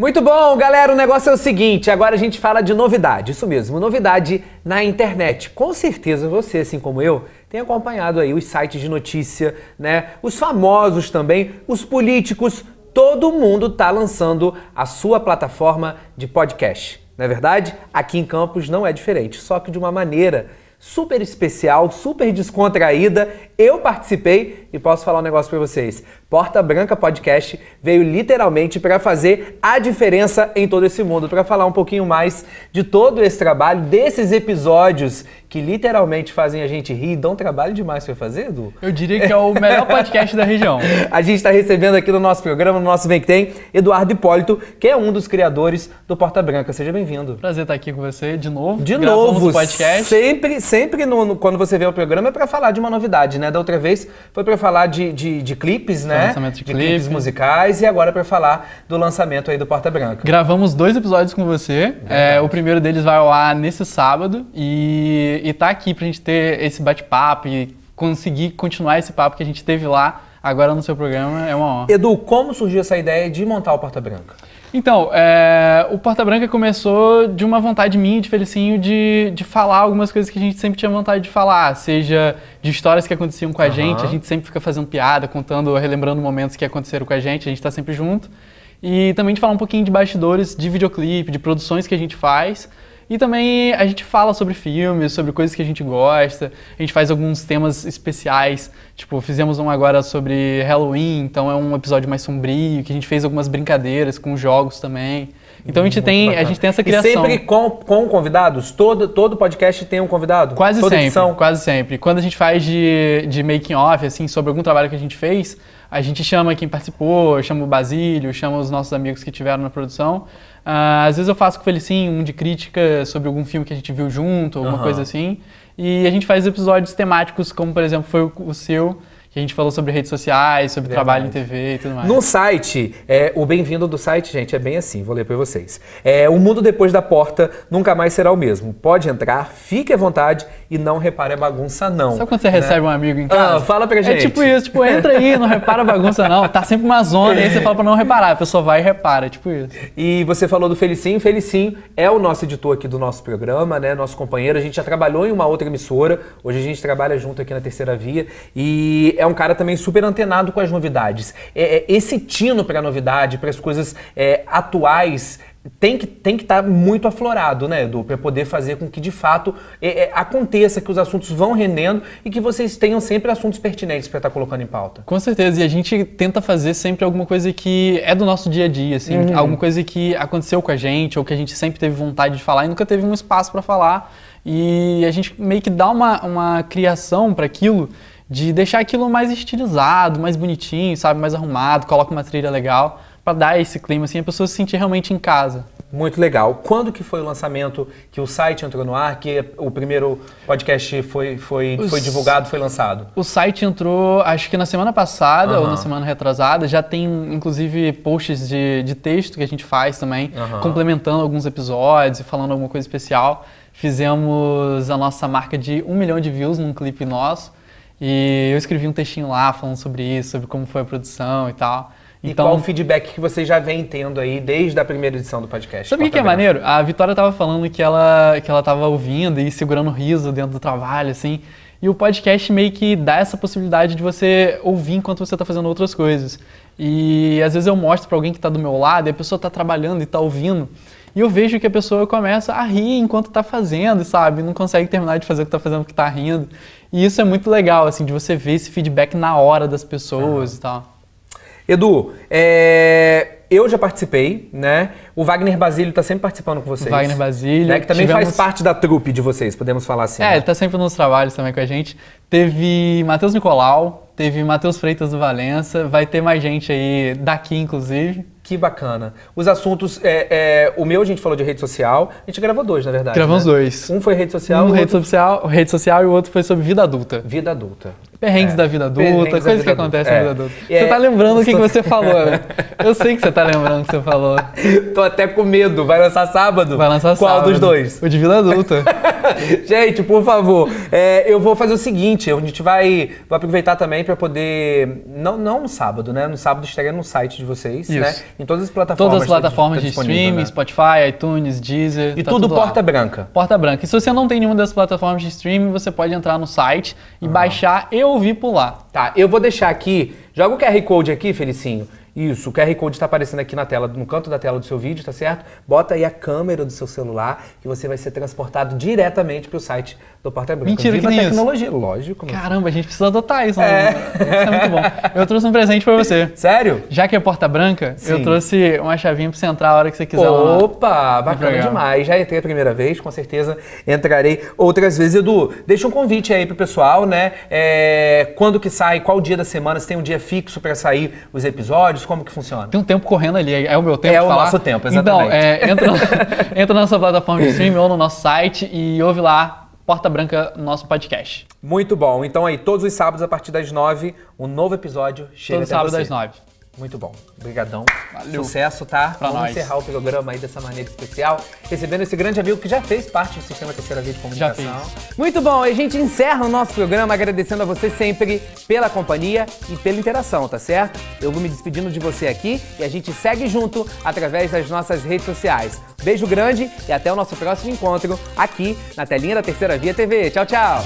Muito bom, galera. O negócio é o seguinte: agora a gente fala de novidade. Isso mesmo, novidade na internet. Com certeza você, assim como eu, tem acompanhado aí os sites de notícia, né? Os famosos também, os políticos. Todo mundo tá lançando a sua plataforma de podcast. Não é verdade? Aqui em Campos não é diferente, só que de uma maneira super especial, super descontraída. Eu participei e posso falar um negócio para vocês. Porta Branca Podcast veio literalmente para fazer a diferença em todo esse mundo, para falar um pouquinho mais de todo esse trabalho, desses episódios que literalmente fazem a gente rir e dão trabalho demais para fazer, Edu? Eu diria que é o melhor podcast da região. A gente está recebendo aqui no nosso programa, no nosso Vem Que Tem, Eduardo Hipólito, que é um dos criadores do Porta Branca. Seja bem-vindo. Prazer estar aqui com você de novo. De novo. podcast. Sempre, sempre no, no, quando você vê o programa é para falar de uma novidade, né? Da outra vez foi para falar de, de, de clipes, né? Lançamento de, de clipes. clipes musicais e agora é para falar do lançamento aí do Porta Branca. Gravamos dois episódios com você. É, o primeiro deles vai ao ar nesse sábado e e estar tá aqui para a gente ter esse bate-papo e conseguir continuar esse papo que a gente teve lá agora no seu programa é uma honra. Edu, como surgiu essa ideia de montar o Porta Branca? Então, é, o Porta Branca começou de uma vontade minha, de Felicinho, de, de falar algumas coisas que a gente sempre tinha vontade de falar, seja de histórias que aconteciam com a uhum. gente, a gente sempre fica fazendo piada, contando, relembrando momentos que aconteceram com a gente, a gente está sempre junto, e também de falar um pouquinho de bastidores, de videoclipe, de produções que a gente faz, e também a gente fala sobre filmes, sobre coisas que a gente gosta, a gente faz alguns temas especiais, tipo, fizemos um agora sobre Halloween, então é um episódio mais sombrio, que a gente fez algumas brincadeiras com jogos também. Então a gente, tem, a gente tem essa criação. E sempre com, com convidados? Todo, todo podcast tem um convidado? Quase Toda sempre, edição. quase sempre. Quando a gente faz de, de making off, assim, sobre algum trabalho que a gente fez, a gente chama quem participou, chama o Basílio, chama os nossos amigos que tiveram na produção. Uh, às vezes eu faço com ele sim um de crítica sobre algum filme que a gente viu junto, alguma uhum. coisa assim. E a gente faz episódios temáticos, como por exemplo foi o, o seu, que a gente falou sobre redes sociais, sobre Verdade. trabalho em TV e tudo mais. No site, é, o bem-vindo do site, gente, é bem assim, vou ler para vocês. É, o mundo depois da porta nunca mais será o mesmo. Pode entrar, fique à vontade e não repare a bagunça, não. Sabe quando você né? recebe um amigo em ah, casa? Ah, fala pra é gente. É tipo isso, tipo, entra aí, não repara a bagunça, não. Tá sempre uma zona, aí você fala pra não reparar, a pessoa vai e repara, é tipo isso. E você falou do Felicinho, Felicinho é o nosso editor aqui do nosso programa, né? Nosso companheiro, a gente já trabalhou em uma outra emissora, hoje a gente trabalha junto aqui na Terceira Via e é um cara também super antenado com as novidades. É, é esse tino para a novidade, para as coisas é, atuais, tem que tem que estar tá muito aflorado, né, Edu, para poder fazer com que de fato é, é, aconteça que os assuntos vão rendendo e que vocês tenham sempre assuntos pertinentes para estar tá colocando em pauta. Com certeza, e a gente tenta fazer sempre alguma coisa que é do nosso dia a dia, assim, uhum. alguma coisa que aconteceu com a gente ou que a gente sempre teve vontade de falar e nunca teve um espaço para falar. E a gente meio que dá uma, uma criação para aquilo de deixar aquilo mais estilizado, mais bonitinho, sabe, mais arrumado, coloca uma trilha legal para dar esse clima assim, a pessoa se sentir realmente em casa. Muito legal. Quando que foi o lançamento que o site entrou no ar, que o primeiro podcast foi, foi, foi divulgado, foi lançado? O site entrou, acho que na semana passada uhum. ou na semana retrasada. Já tem, inclusive, posts de, de texto que a gente faz também, uhum. complementando alguns episódios e falando alguma coisa especial. Fizemos a nossa marca de um milhão de views num clipe nosso. E eu escrevi um textinho lá falando sobre isso, sobre como foi a produção e tal. Então, e qual o então, feedback que vocês já vem tendo aí desde a primeira edição do podcast? Sabe o que, que é maneiro? A Vitória estava falando que ela, que ela tava ouvindo e segurando riso dentro do trabalho, assim. E o podcast meio que dá essa possibilidade de você ouvir enquanto você está fazendo outras coisas. E às vezes eu mostro para alguém que está do meu lado e a pessoa está trabalhando e está ouvindo. E eu vejo que a pessoa começa a rir enquanto está fazendo, sabe? Não consegue terminar de fazer o que está fazendo porque está rindo. E isso é muito legal, assim, de você ver esse feedback na hora das pessoas uhum. e tal. Edu, é, eu já participei, né? O Wagner Basílio tá sempre participando com vocês. Wagner Basílio. Né? Que também tivemos... faz parte da trupe de vocês, podemos falar assim. É, né? ele tá sempre nos trabalhos também com a gente. Teve Matheus Nicolau, teve Matheus Freitas do Valença, vai ter mais gente aí daqui, inclusive. Que bacana. Os assuntos. É, é, o meu a gente falou de rede social. A gente gravou dois, na verdade. Gravamos né? dois. Um foi rede social. Um rede, outro... social, rede social e o outro foi sobre vida adulta. Vida adulta. Perrengues é. da vida adulta, coisas que acontecem na é. vida adulta. Tá é. Você tá lembrando o que, você falou. Eu sei que você tá lembrando o que você falou. Tô até com medo. Vai lançar sábado? Vai lançar Qual sábado. Qual dos dois? O de vida adulta. gente, por favor, é, eu vou fazer o seguinte. A gente vai, vai aproveitar também para poder... Não, não no sábado, né? No sábado estaria no site de vocês, né? Isso. né? Em todas as plataformas. Todas as tá plataformas tá de streaming, né? Spotify, iTunes, Deezer. E tá tudo, tudo porta lá. branca. Porta branca. E se você não tem nenhuma das plataformas de streaming, você pode entrar no site e uhum. baixar eu eu vi pular. Tá, eu vou deixar aqui. Joga o QR Code aqui, Felicinho. Isso, o QR Code está aparecendo aqui na tela, no canto da tela do seu vídeo, tá certo? Bota aí a câmera do seu celular que você vai ser transportado diretamente para o site do Porta Branca. Mentira Viva que nem tecnologia, isso. lógico. Caramba, a gente precisa adotar isso. É. Né? Isso é muito bom. Eu trouxe um presente para você. Sério? Já que é Porta Branca, Sim. eu trouxe uma chavinha para você entrar a hora que você quiser. Opa, bacana demais. Já entrei a primeira vez, com certeza entrarei outras vezes. Edu, deixa um convite aí para o pessoal, né? É, quando que sai, qual dia da semana, se tem um dia fixo para sair os episódios, como que funciona? Tem um tempo correndo ali, é o meu tempo É o falar. nosso tempo, então, exatamente. Então, é, entra, entra na nossa plataforma de streaming ou no nosso site e ouve lá Porta Branca, nosso podcast. Muito bom. Então aí, todos os sábados, a partir das nove, um novo episódio chega Todos sábados às nove. Muito bom. Obrigadão. Valeu. Sucesso, tá? Pra Vamos nós. encerrar o programa aí dessa maneira especial, recebendo esse grande amigo que já fez parte do Sistema Terceira Via de Comunicação. Já fez. Muito bom. E a gente encerra o nosso programa agradecendo a você sempre pela companhia e pela interação, tá certo? Eu vou me despedindo de você aqui e a gente segue junto através das nossas redes sociais. Beijo grande e até o nosso próximo encontro aqui na telinha da Terceira Via TV. Tchau, tchau.